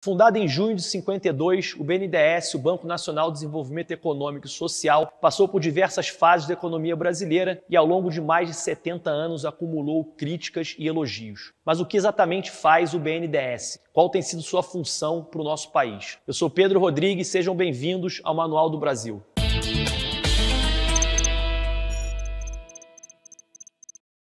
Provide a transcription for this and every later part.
Fundado em junho de 52, o BNDES, o Banco Nacional de Desenvolvimento Econômico e Social, passou por diversas fases da economia brasileira e ao longo de mais de 70 anos acumulou críticas e elogios. Mas o que exatamente faz o BNDES? Qual tem sido sua função para o nosso país? Eu sou Pedro Rodrigues, sejam bem-vindos ao Manual do Brasil.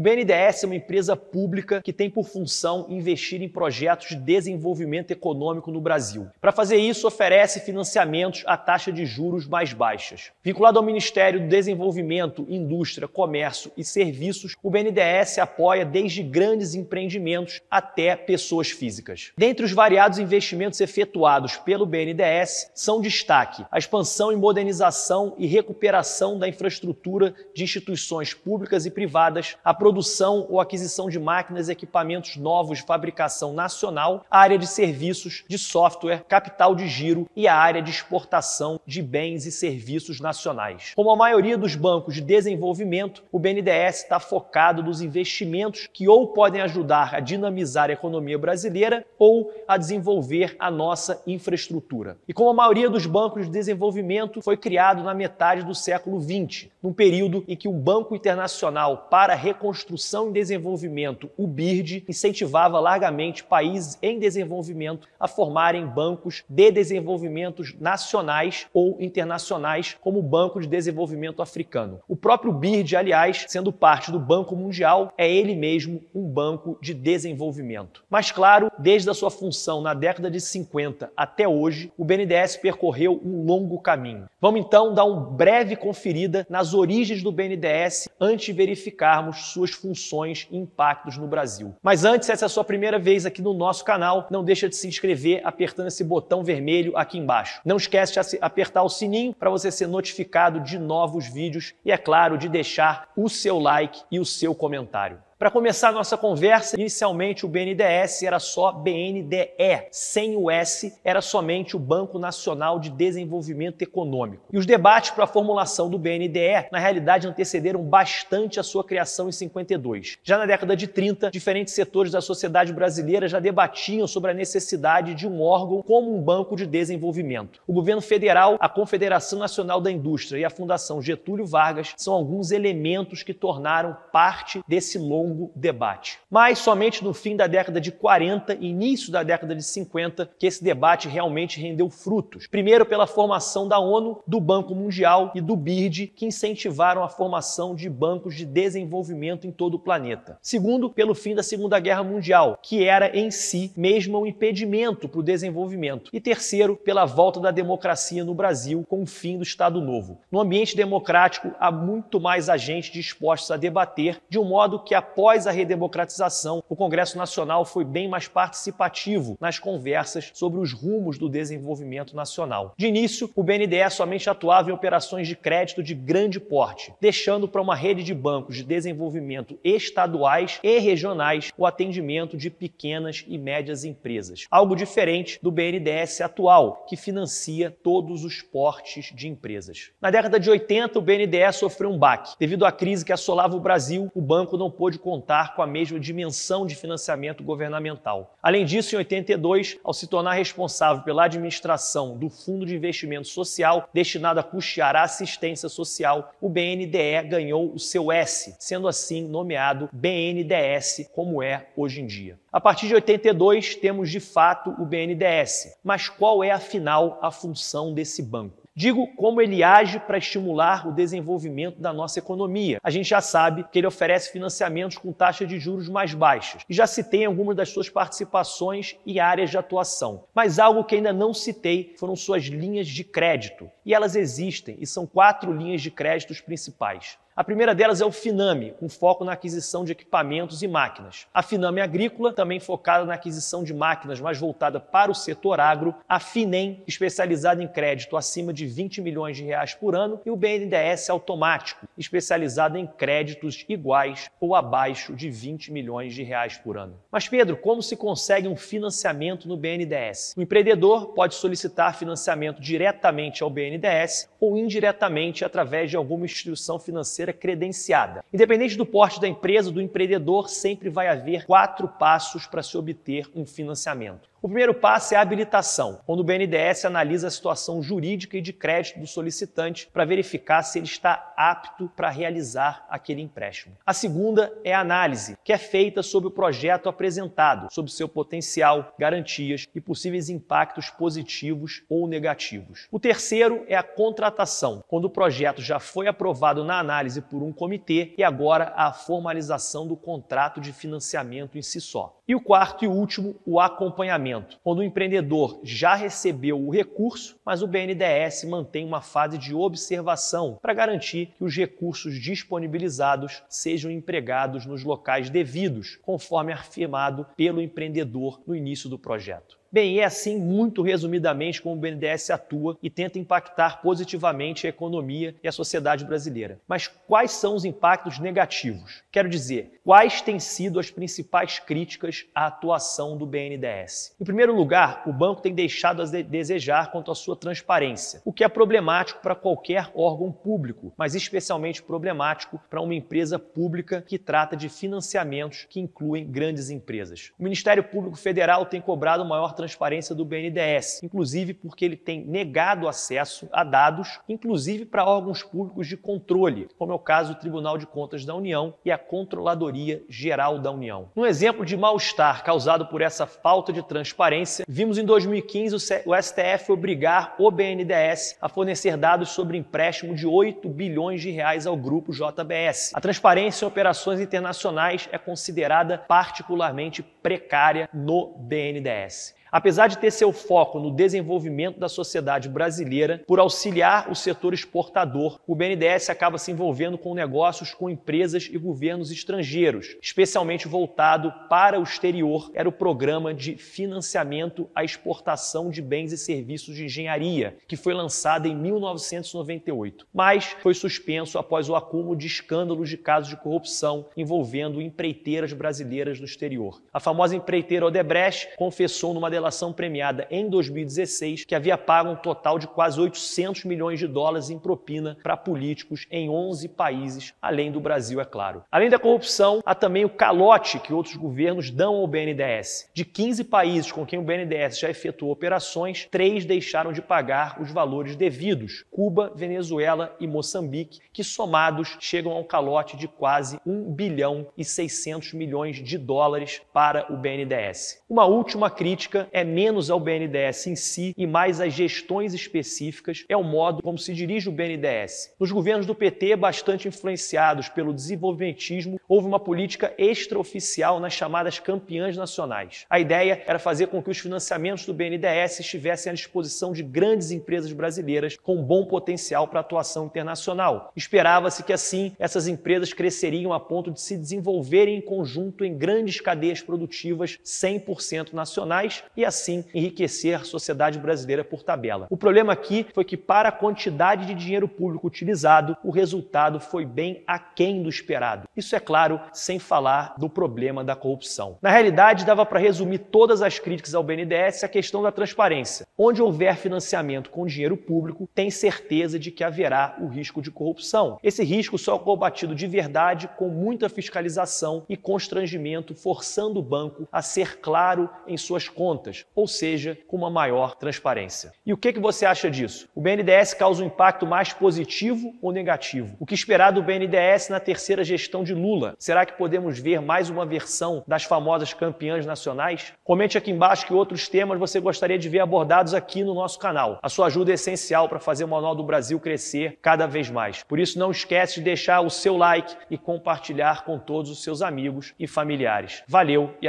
O BNDES é uma empresa pública que tem por função investir em projetos de desenvolvimento econômico no Brasil. Para fazer isso, oferece financiamentos a taxa de juros mais baixas. Vinculado ao Ministério do Desenvolvimento, Indústria, Comércio e Serviços, o BNDES apoia desde grandes empreendimentos até pessoas físicas. Dentre os variados investimentos efetuados pelo BNDES, são destaque a expansão e modernização e recuperação da infraestrutura de instituições públicas e privadas, a produção ou aquisição de máquinas e equipamentos novos de fabricação nacional, a área de serviços, de software, capital de giro e a área de exportação de bens e serviços nacionais. Como a maioria dos bancos de desenvolvimento, o BNDES está focado nos investimentos que ou podem ajudar a dinamizar a economia brasileira ou a desenvolver a nossa infraestrutura. E como a maioria dos bancos de desenvolvimento foi criado na metade do século XX, num período em que um banco internacional para reconstruir Construção e Desenvolvimento, o BIRD, incentivava largamente países em desenvolvimento a formarem bancos de desenvolvimento nacionais ou internacionais, como o Banco de Desenvolvimento Africano. O próprio BIRD, aliás, sendo parte do Banco Mundial, é ele mesmo um banco de desenvolvimento. Mas claro, desde a sua função na década de 50 até hoje, o BNDES percorreu um longo caminho. Vamos então dar uma breve conferida nas origens do BNDES antes de verificarmos sua suas funções e impactos no Brasil. Mas antes, essa é a sua primeira vez aqui no nosso canal, não deixa de se inscrever apertando esse botão vermelho aqui embaixo. Não esquece de apertar o sininho para você ser notificado de novos vídeos e, é claro, de deixar o seu like e o seu comentário. Para começar a nossa conversa, inicialmente o BNDES era só BNDE, sem o S, era somente o Banco Nacional de Desenvolvimento Econômico. E os debates para a formulação do BNDE, na realidade, antecederam bastante a sua criação em 52. Já na década de 30, diferentes setores da sociedade brasileira já debatiam sobre a necessidade de um órgão como um banco de desenvolvimento. O governo federal, a Confederação Nacional da Indústria e a Fundação Getúlio Vargas são alguns elementos que tornaram parte desse longo longo debate. Mas somente no fim da década de 40 e início da década de 50 que esse debate realmente rendeu frutos. Primeiro pela formação da ONU, do Banco Mundial e do BIRD, que incentivaram a formação de bancos de desenvolvimento em todo o planeta. Segundo, pelo fim da Segunda Guerra Mundial, que era em si mesmo um impedimento para o desenvolvimento. E terceiro, pela volta da democracia no Brasil com o fim do Estado Novo. No ambiente democrático há muito mais agentes dispostos a debater de um modo que a após a redemocratização, o Congresso Nacional foi bem mais participativo nas conversas sobre os rumos do desenvolvimento nacional. De início, o BNDES somente atuava em operações de crédito de grande porte, deixando para uma rede de bancos de desenvolvimento estaduais e regionais o atendimento de pequenas e médias empresas. Algo diferente do BNDES atual, que financia todos os portes de empresas. Na década de 80, o BNDES sofreu um baque. Devido à crise que assolava o Brasil, o banco não pôde contar com a mesma dimensão de financiamento governamental. Além disso, em 82, ao se tornar responsável pela administração do Fundo de Investimento Social, destinado a custear a assistência social, o BNDE ganhou o seu S, sendo assim nomeado BNDS, como é hoje em dia. A partir de 82, temos de fato o BNDS. Mas qual é, afinal, a função desse banco? Digo como ele age para estimular o desenvolvimento da nossa economia. A gente já sabe que ele oferece financiamentos com taxas de juros mais baixas e já citei algumas das suas participações e áreas de atuação. Mas algo que ainda não citei foram suas linhas de crédito. E elas existem e são quatro linhas de créditos principais. A primeira delas é o Finame, com foco na aquisição de equipamentos e máquinas. A Finame Agrícola, também focada na aquisição de máquinas, mas voltada para o setor agro. A Finem, especializada em crédito acima de 20 milhões de reais por ano. E o BNDES Automático, especializado em créditos iguais ou abaixo de 20 milhões de reais por ano. Mas, Pedro, como se consegue um financiamento no BNDES? O empreendedor pode solicitar financiamento diretamente ao BNDES ou indiretamente através de alguma instituição financeira financeira credenciada. Independente do porte da empresa, do empreendedor, sempre vai haver quatro passos para se obter um financiamento. O primeiro passo é a habilitação, quando o BNDES analisa a situação jurídica e de crédito do solicitante para verificar se ele está apto para realizar aquele empréstimo. A segunda é a análise, que é feita sobre o projeto apresentado, sobre seu potencial, garantias e possíveis impactos positivos ou negativos. O terceiro é a contratação, quando o projeto já foi aprovado na análise por um comitê e agora a formalização do contrato de financiamento em si só. E o quarto e último, o acompanhamento pagamento, quando o empreendedor já recebeu o recurso, mas o BNDES mantém uma fase de observação para garantir que os recursos disponibilizados sejam empregados nos locais devidos, conforme afirmado pelo empreendedor no início do projeto. Bem, é assim, muito resumidamente, como o BNDES atua e tenta impactar positivamente a economia e a sociedade brasileira. Mas quais são os impactos negativos? Quero dizer, quais têm sido as principais críticas à atuação do BNDES? Em primeiro lugar, o banco tem deixado a desejar quanto à sua transparência, o que é problemático para qualquer órgão público, mas especialmente problemático para uma empresa pública que trata de financiamentos que incluem grandes empresas. O Ministério Público Federal tem cobrado maior transparência do BNDES, inclusive porque ele tem negado acesso a dados, inclusive para órgãos públicos de controle, como é o caso do Tribunal de Contas da União e a Controladoria Geral da União. Um exemplo de mal-estar causado por essa falta de transparência, vimos em 2015 o STF obrigar o BNDES a fornecer dados sobre empréstimo de 8 bilhões de reais ao grupo JBS. A transparência em operações internacionais é considerada particularmente precária no BNDES. Apesar de ter seu foco no desenvolvimento da sociedade brasileira por auxiliar o setor exportador, o BNDES acaba se envolvendo com negócios com empresas e governos estrangeiros, especialmente voltado para o exterior, era o programa de financiamento à exportação de bens e serviços de engenharia, que foi lançado em 1998, mas foi suspenso após o acúmulo de escândalos de casos de corrupção envolvendo empreiteiras brasileiras no exterior. A famosa empreiteira Odebrecht confessou numa delação premiada em 2016 que havia pago um total de quase 800 milhões de dólares em propina para políticos em 11 países, além do Brasil, é claro. Além da corrupção, há também o calote que outros governos dão ao BNDES. De 15 países com quem o BNDES já efetuou operações, três deixaram de pagar os valores devidos: Cuba, Venezuela e Moçambique, que somados chegam a um calote de quase 1 bilhão e 600 milhões de dólares para para o BNDES. Uma última crítica é menos ao BNDES em si e mais às gestões específicas, é o modo como se dirige o BNDES. Nos governos do PT, bastante influenciados pelo desenvolvimentismo, houve uma política extraoficial nas chamadas campeãs nacionais. A ideia era fazer com que os financiamentos do BNDES estivessem à disposição de grandes empresas brasileiras com bom potencial para atuação internacional. Esperava-se que assim essas empresas cresceriam a ponto de se desenvolverem em conjunto em grandes cadeias produtivas produtivas 100% nacionais e assim enriquecer a sociedade brasileira por tabela. O problema aqui foi que, para a quantidade de dinheiro público utilizado, o resultado foi bem aquém do esperado. Isso é claro, sem falar do problema da corrupção. Na realidade, dava para resumir todas as críticas ao BNDES a questão da transparência. Onde houver financiamento com dinheiro público, tem certeza de que haverá o risco de corrupção. Esse risco só é combatido de verdade com muita fiscalização e constrangimento, forçando o banco banco a ser claro em suas contas, ou seja, com uma maior transparência. E o que, que você acha disso? O BNDES causa um impacto mais positivo ou negativo? O que esperar do BNDES na terceira gestão de Lula? Será que podemos ver mais uma versão das famosas campeãs nacionais? Comente aqui embaixo que outros temas você gostaria de ver abordados aqui no nosso canal. A sua ajuda é essencial para fazer o Manual do Brasil crescer cada vez mais. Por isso, não esquece de deixar o seu like e compartilhar com todos os seus amigos e familiares. Valeu e